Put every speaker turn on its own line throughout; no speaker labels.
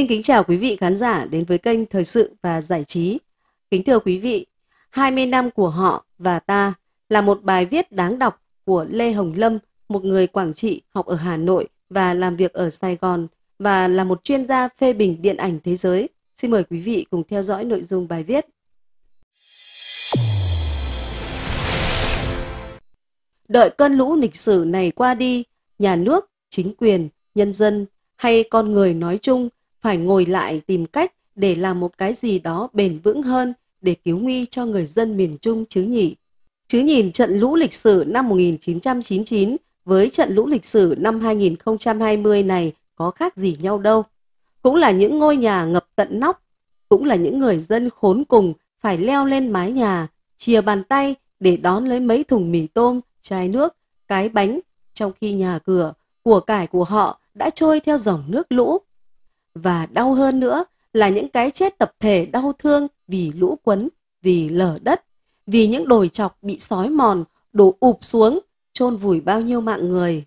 Xin kính chào quý vị khán giả đến với kênh Thời sự và Giải trí. Kính thưa quý vị, 20 năm của họ và ta là một bài viết đáng đọc của Lê Hồng Lâm, một người Quảng Trị học ở Hà Nội và làm việc ở Sài Gòn và là một chuyên gia phê bình điện ảnh thế giới. Xin mời quý vị cùng theo dõi nội dung bài viết. Đợi cơn lũ lịch sử này qua đi, nhà nước, chính quyền, nhân dân hay con người nói chung – phải ngồi lại tìm cách để làm một cái gì đó bền vững hơn để cứu nguy cho người dân miền Trung chứ nhỉ. Chứ nhìn trận lũ lịch sử năm 1999 với trận lũ lịch sử năm 2020 này có khác gì nhau đâu. Cũng là những ngôi nhà ngập tận nóc, cũng là những người dân khốn cùng phải leo lên mái nhà, chia bàn tay để đón lấy mấy thùng mì tôm, chai nước, cái bánh, trong khi nhà cửa, của cải của họ đã trôi theo dòng nước lũ và đau hơn nữa là những cái chết tập thể đau thương vì lũ quấn, vì lở đất, vì những đồi chọc bị sói mòn, đổ ụp xuống, chôn vùi bao nhiêu mạng người.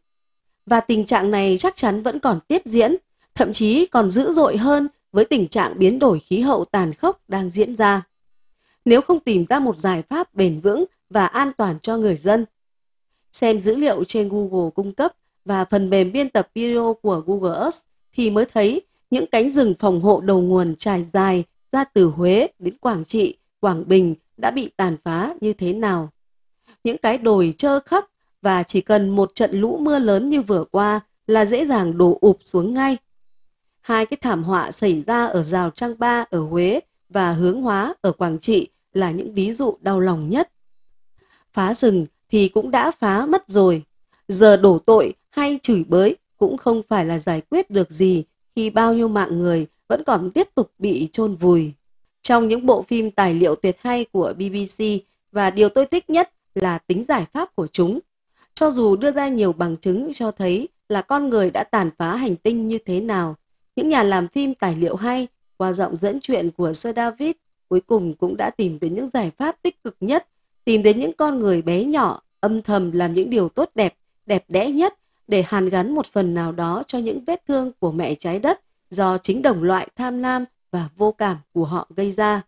Và tình trạng này chắc chắn vẫn còn tiếp diễn, thậm chí còn dữ dội hơn với tình trạng biến đổi khí hậu tàn khốc đang diễn ra. Nếu không tìm ra một giải pháp bền vững và an toàn cho người dân, xem dữ liệu trên Google cung cấp và phần mềm biên tập video của Google Earth thì mới thấy những cánh rừng phòng hộ đầu nguồn trải dài ra từ Huế đến Quảng Trị, Quảng Bình đã bị tàn phá như thế nào. Những cái đồi trơ khắc và chỉ cần một trận lũ mưa lớn như vừa qua là dễ dàng đổ ụp xuống ngay. Hai cái thảm họa xảy ra ở rào Trang Ba ở Huế và Hướng Hóa ở Quảng Trị là những ví dụ đau lòng nhất. Phá rừng thì cũng đã phá mất rồi, giờ đổ tội hay chửi bới cũng không phải là giải quyết được gì khi bao nhiêu mạng người vẫn còn tiếp tục bị chôn vùi. Trong những bộ phim tài liệu tuyệt hay của BBC và điều tôi thích nhất là tính giải pháp của chúng. Cho dù đưa ra nhiều bằng chứng cho thấy là con người đã tàn phá hành tinh như thế nào, những nhà làm phim tài liệu hay qua giọng dẫn chuyện của Sir David cuối cùng cũng đã tìm đến những giải pháp tích cực nhất, tìm đến những con người bé nhỏ, âm thầm làm những điều tốt đẹp, đẹp đẽ nhất để hàn gắn một phần nào đó cho những vết thương của mẹ trái đất do chính đồng loại tham lam và vô cảm của họ gây ra.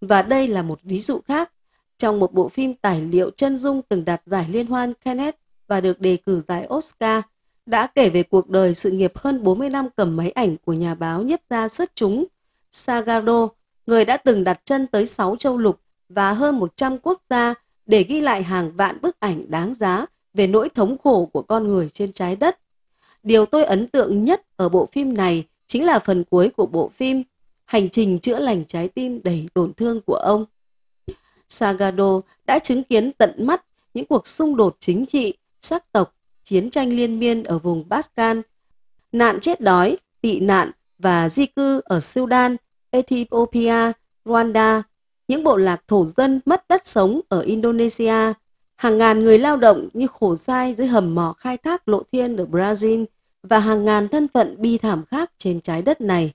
Và đây là một ví dụ khác. Trong một bộ phim tài liệu chân dung từng đạt giải liên hoan Kenneth và được đề cử giải Oscar, đã kể về cuộc đời sự nghiệp hơn 40 năm cầm máy ảnh của nhà báo nhiếp gia xuất chúng Sagardo, người đã từng đặt chân tới 6 châu lục và hơn 100 quốc gia để ghi lại hàng vạn bức ảnh đáng giá về nỗi thống khổ của con người trên trái đất. Điều tôi ấn tượng nhất ở bộ phim này chính là phần cuối của bộ phim Hành trình chữa lành trái tim đầy tổn thương của ông. Sagado đã chứng kiến tận mắt những cuộc xung đột chính trị, sắc tộc, chiến tranh liên miên ở vùng Balkan, nạn chết đói, tị nạn và di cư ở Sudan, Ethiopia, Rwanda, những bộ lạc thổ dân mất đất sống ở Indonesia, Hàng ngàn người lao động như khổ sai dưới hầm mỏ khai thác lộ thiên ở Brazil và hàng ngàn thân phận bi thảm khác trên trái đất này.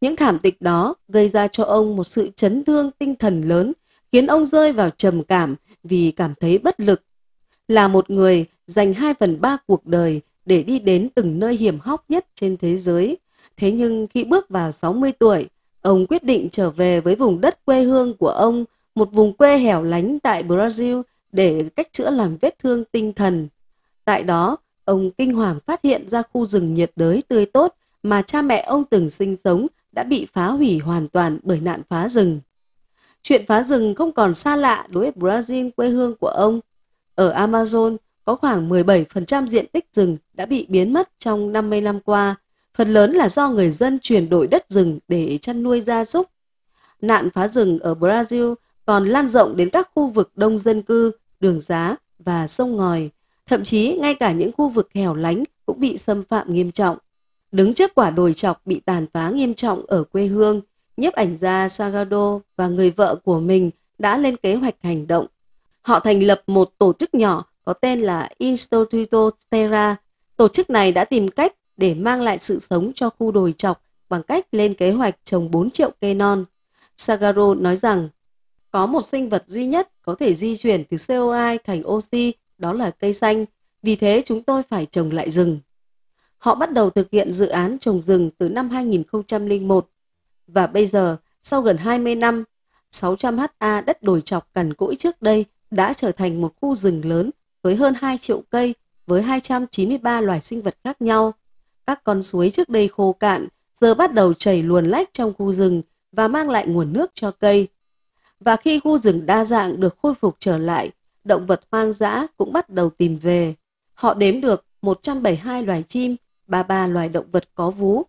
Những thảm kịch đó gây ra cho ông một sự chấn thương tinh thần lớn, khiến ông rơi vào trầm cảm vì cảm thấy bất lực. Là một người dành 2 phần 3 cuộc đời để đi đến từng nơi hiểm hóc nhất trên thế giới. Thế nhưng khi bước vào 60 tuổi, ông quyết định trở về với vùng đất quê hương của ông, một vùng quê hẻo lánh tại Brazil để cách chữa làm vết thương tinh thần. Tại đó, ông kinh hoàng phát hiện ra khu rừng nhiệt đới tươi tốt mà cha mẹ ông từng sinh sống đã bị phá hủy hoàn toàn bởi nạn phá rừng. Chuyện phá rừng không còn xa lạ đối với Brazil quê hương của ông. Ở Amazon, có khoảng 17% diện tích rừng đã bị biến mất trong 50 năm qua, phần lớn là do người dân chuyển đổi đất rừng để chăn nuôi gia súc. Nạn phá rừng ở Brazil còn lan rộng đến các khu vực đông dân cư đường giá và sông ngòi. Thậm chí ngay cả những khu vực hẻo lánh cũng bị xâm phạm nghiêm trọng. Đứng trước quả đồi chọc bị tàn phá nghiêm trọng ở quê hương, nhiếp ảnh gia Sagado và người vợ của mình đã lên kế hoạch hành động. Họ thành lập một tổ chức nhỏ có tên là Instituto Terra. Tổ chức này đã tìm cách để mang lại sự sống cho khu đồi chọc bằng cách lên kế hoạch trồng 4 triệu cây non. Sagaro nói rằng, có một sinh vật duy nhất có thể di chuyển từ CO2 thành oxy, đó là cây xanh, vì thế chúng tôi phải trồng lại rừng. Họ bắt đầu thực hiện dự án trồng rừng từ năm 2001 và bây giờ, sau gần 20 năm, 600 ha đất đồi chọc cằn cỗi trước đây đã trở thành một khu rừng lớn với hơn 2 triệu cây với 293 loài sinh vật khác nhau. Các con suối trước đây khô cạn giờ bắt đầu chảy luồn lách trong khu rừng và mang lại nguồn nước cho cây. Và khi khu rừng đa dạng được khôi phục trở lại, động vật hoang dã cũng bắt đầu tìm về. Họ đếm được 172 loài chim, 33 loài động vật có vú,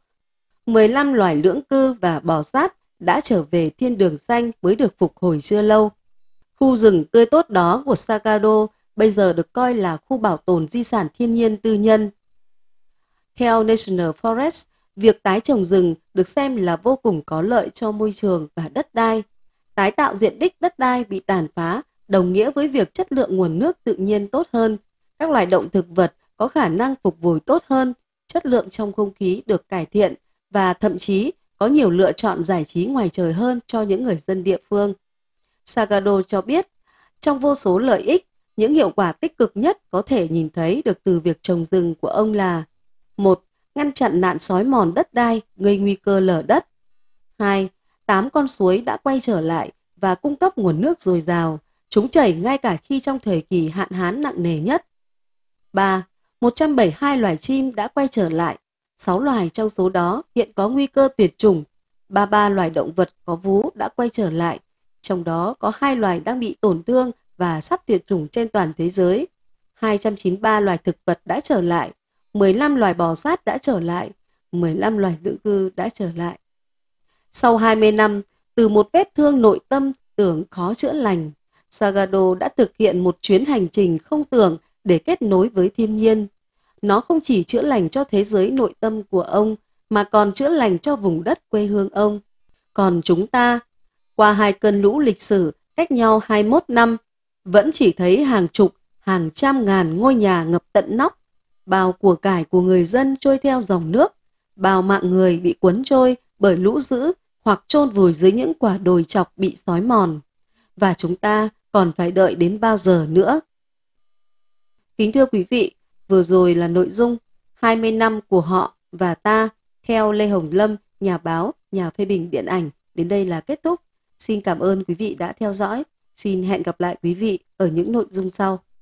15 loài lưỡng cư và bò sát đã trở về thiên đường xanh mới được phục hồi chưa lâu. Khu rừng tươi tốt đó của Sagado bây giờ được coi là khu bảo tồn di sản thiên nhiên tư nhân. Theo National Forest, việc tái trồng rừng được xem là vô cùng có lợi cho môi trường và đất đai tái tạo diện tích đất đai bị tàn phá đồng nghĩa với việc chất lượng nguồn nước tự nhiên tốt hơn, các loài động thực vật có khả năng phục hồi tốt hơn, chất lượng trong không khí được cải thiện và thậm chí có nhiều lựa chọn giải trí ngoài trời hơn cho những người dân địa phương. Sagado cho biết, trong vô số lợi ích, những hiệu quả tích cực nhất có thể nhìn thấy được từ việc trồng rừng của ông là một Ngăn chặn nạn sói mòn đất đai gây nguy cơ lở đất 2 tám con suối đã quay trở lại và cung cấp nguồn nước dồi dào, chúng chảy ngay cả khi trong thời kỳ hạn hán nặng nề nhất. 3. 172 loài chim đã quay trở lại, 6 loài trong số đó hiện có nguy cơ tuyệt chủng, 33 loài động vật có vú đã quay trở lại, trong đó có hai loài đang bị tổn thương và sắp tuyệt chủng trên toàn thế giới. 293 loài thực vật đã trở lại, 15 loài bò sát đã trở lại, 15 loài dưỡng cư đã trở lại. Sau 20 năm, từ một vết thương nội tâm tưởng khó chữa lành, Sagado đã thực hiện một chuyến hành trình không tưởng để kết nối với thiên nhiên. Nó không chỉ chữa lành cho thế giới nội tâm của ông, mà còn chữa lành cho vùng đất quê hương ông. Còn chúng ta, qua hai cơn lũ lịch sử cách nhau 21 năm, vẫn chỉ thấy hàng chục, hàng trăm ngàn ngôi nhà ngập tận nóc, bao của cải của người dân trôi theo dòng nước, bao mạng người bị cuốn trôi bởi lũ dữ hoặc chôn vùi dưới những quả đồi chọc bị sói mòn. Và chúng ta còn phải đợi đến bao giờ nữa? Kính thưa quý vị, vừa rồi là nội dung 20 năm của họ và ta theo Lê Hồng Lâm, nhà báo, nhà phê bình điện ảnh. Đến đây là kết thúc. Xin cảm ơn quý vị đã theo dõi. Xin hẹn gặp lại quý vị ở những nội dung sau.